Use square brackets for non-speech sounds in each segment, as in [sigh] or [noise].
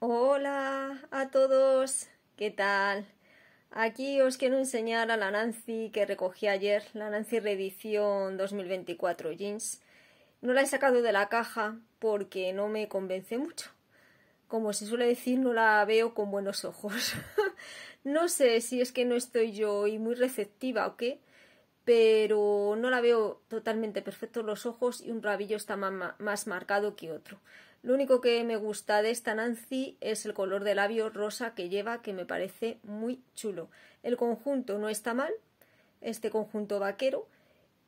Hola a todos, ¿qué tal? Aquí os quiero enseñar a la Nancy que recogí ayer, la Nancy Reedición 2024 Jeans. No la he sacado de la caja porque no me convence mucho. Como se suele decir, no la veo con buenos ojos. [laughs] no sé si es que no estoy yo y muy receptiva o qué, pero no la veo totalmente perfecto los ojos y un rabillo está más marcado que otro. Lo único que me gusta de esta Nancy es el color de labio rosa que lleva, que me parece muy chulo. El conjunto no está mal, este conjunto vaquero.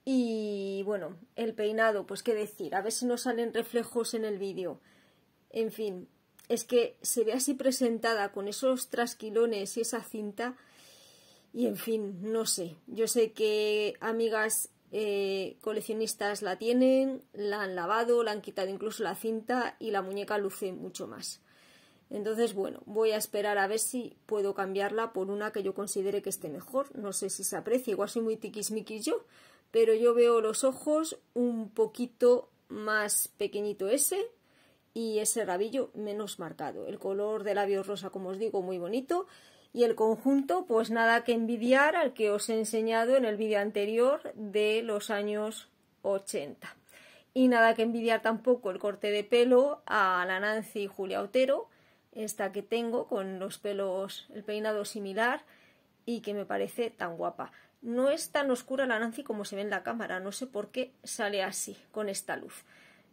Y bueno, el peinado, pues qué decir, a ver si no salen reflejos en el vídeo. En fin, es que se ve así presentada con esos trasquilones y esa cinta, y en fin, no sé. Yo sé que amigas eh, coleccionistas la tienen, la han lavado, la han quitado incluso la cinta y la muñeca luce mucho más. Entonces, bueno, voy a esperar a ver si puedo cambiarla por una que yo considere que esté mejor. No sé si se aprecia, igual soy muy tiquismiquis yo, pero yo veo los ojos un poquito más pequeñito ese y ese rabillo menos marcado. El color de labios rosa, como os digo, muy bonito y el conjunto pues nada que envidiar al que os he enseñado en el vídeo anterior de los años 80 y nada que envidiar tampoco el corte de pelo a la Nancy Julia Otero esta que tengo con los pelos el peinado similar y que me parece tan guapa no es tan oscura la Nancy como se ve en la cámara no sé por qué sale así con esta luz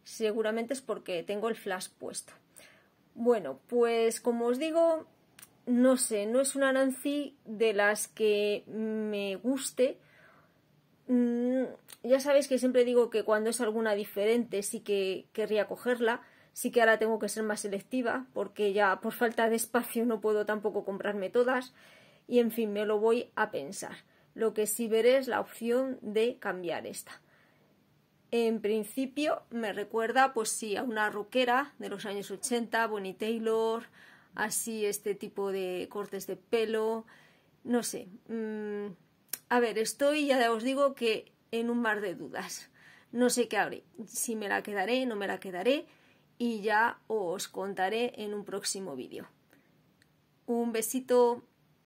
seguramente es porque tengo el flash puesto bueno pues como os digo no sé, no es una Nancy de las que me guste. Mm, ya sabéis que siempre digo que cuando es alguna diferente sí que querría cogerla. Sí que ahora tengo que ser más selectiva porque ya por falta de espacio no puedo tampoco comprarme todas. Y en fin, me lo voy a pensar. Lo que sí veré es la opción de cambiar esta. En principio me recuerda, pues sí, a una rockera de los años 80, Bonnie Taylor, así este tipo de cortes de pelo, no sé. Mm, a ver, estoy, ya os digo que en un mar de dudas. No sé qué haré, si me la quedaré, no me la quedaré y ya os contaré en un próximo vídeo. Un besito.